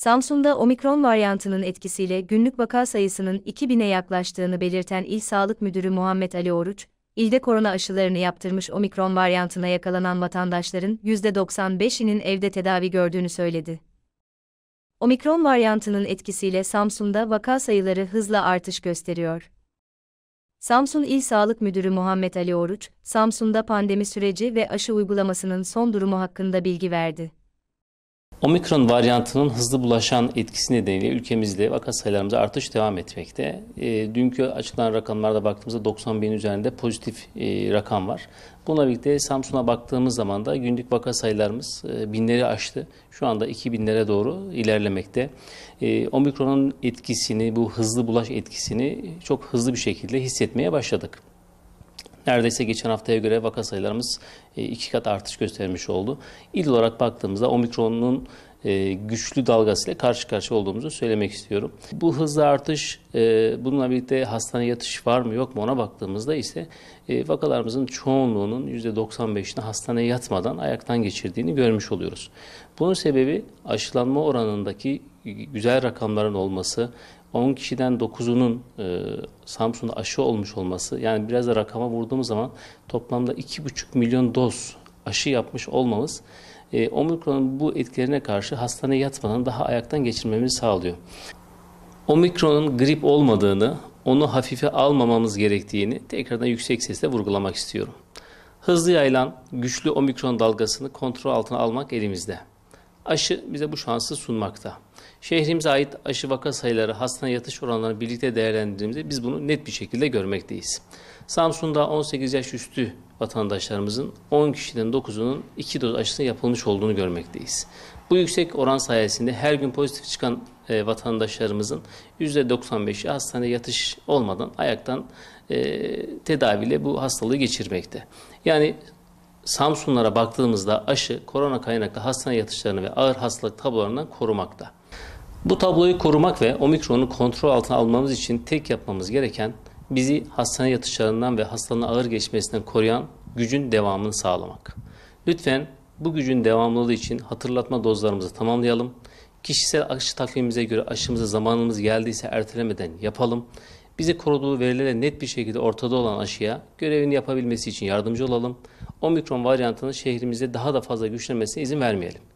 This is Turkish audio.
Samsun'da omikron varyantının etkisiyle günlük vaka sayısının 2000'e yaklaştığını belirten İl Sağlık Müdürü Muhammed Ali Oruç, ilde korona aşılarını yaptırmış omikron varyantına yakalanan vatandaşların %95'inin evde tedavi gördüğünü söyledi. Omikron varyantının etkisiyle Samsun'da vaka sayıları hızla artış gösteriyor. Samsun İl Sağlık Müdürü Muhammed Ali Oruç, Samsun'da pandemi süreci ve aşı uygulamasının son durumu hakkında bilgi verdi. Omikron varyantının hızlı bulaşan etkisi nedeniyle ülkemizde vaka sayılarımızda artış devam etmekte. E, dünkü açıklanan rakamlarda baktığımızda 90 bin üzerinde pozitif e, rakam var. Bununla birlikte Samsun'a baktığımız zaman da günlük vaka sayılarımız e, binleri aştı. Şu anda 2 binlere doğru ilerlemekte. E, Omikron'un etkisini, bu hızlı bulaş etkisini çok hızlı bir şekilde hissetmeye başladık. Neredeyse geçen haftaya göre vaka sayılarımız e, iki kat artış göstermiş oldu. İl olarak baktığımızda omikronun e, güçlü dalgasıyla karşı karşıya olduğumuzu söylemek istiyorum. Bu hızlı artış, e, bununla birlikte hastane yatış var mı yok mu ona baktığımızda ise e, vakalarımızın çoğunluğunun %95'ini hastaneye yatmadan ayaktan geçirdiğini görmüş oluyoruz. Bunun sebebi aşılanma oranındaki güzel rakamların olması, 10 kişiden 9'unun e, Samsun'da aşı olmuş olması yani biraz da rakama vurduğumuz zaman toplamda 2,5 milyon doz aşı yapmış olmamız e, omikronun bu etkilerine karşı hastane yatmadan daha ayaktan geçirmemizi sağlıyor. Omikronun grip olmadığını, onu hafife almamamız gerektiğini tekrardan yüksek sesle vurgulamak istiyorum. Hızlı yayılan güçlü omikron dalgasını kontrol altına almak elimizde. Aşı bize bu şansı sunmakta. Şehrimize ait aşı vaka sayıları, hastane yatış oranlarını birlikte değerlendirdiğimizde biz bunu net bir şekilde görmekteyiz. Samsun'da 18 yaş üstü vatandaşlarımızın 10 kişiden 9'unun 2 doz aşısının yapılmış olduğunu görmekteyiz. Bu yüksek oran sayesinde her gün pozitif çıkan e, vatandaşlarımızın %95'i hastane yatış olmadan ayaktan e, tedaviyle bu hastalığı geçirmekte. Yani Samsunlara baktığımızda aşı korona kaynaklı hastane yatışlarını ve ağır hastalık tablolarından korumakta. Bu tabloyu korumak ve omikronu kontrol altına almamız için tek yapmamız gereken bizi hastane yatışlarından ve hastalığın ağır geçmesinden koruyan gücün devamını sağlamak. Lütfen bu gücün devamlılığı için hatırlatma dozlarımızı tamamlayalım. Kişisel aşı takvimimize göre aşımızı zamanımız geldiyse ertelemeden yapalım. Bize koruduğu verilere net bir şekilde ortada olan aşıya görevini yapabilmesi için yardımcı olalım. Omikron varyantının şehrimizde daha da fazla güçlenmesine izin vermeyelim.